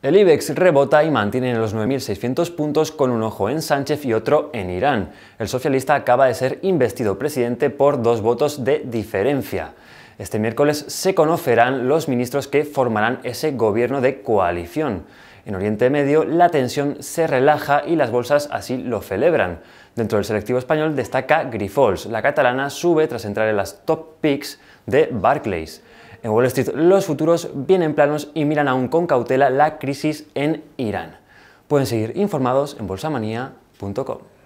El IBEX rebota y mantiene los 9.600 puntos con un ojo en Sánchez y otro en Irán. El socialista acaba de ser investido presidente por dos votos de diferencia. Este miércoles se conocerán los ministros que formarán ese gobierno de coalición. En Oriente Medio la tensión se relaja y las bolsas así lo celebran. Dentro del selectivo español destaca Grifols. La catalana sube tras entrar en las top picks de Barclays. En Wall Street los futuros vienen planos y miran aún con cautela la crisis en Irán. Pueden seguir informados en bolsamanía.com.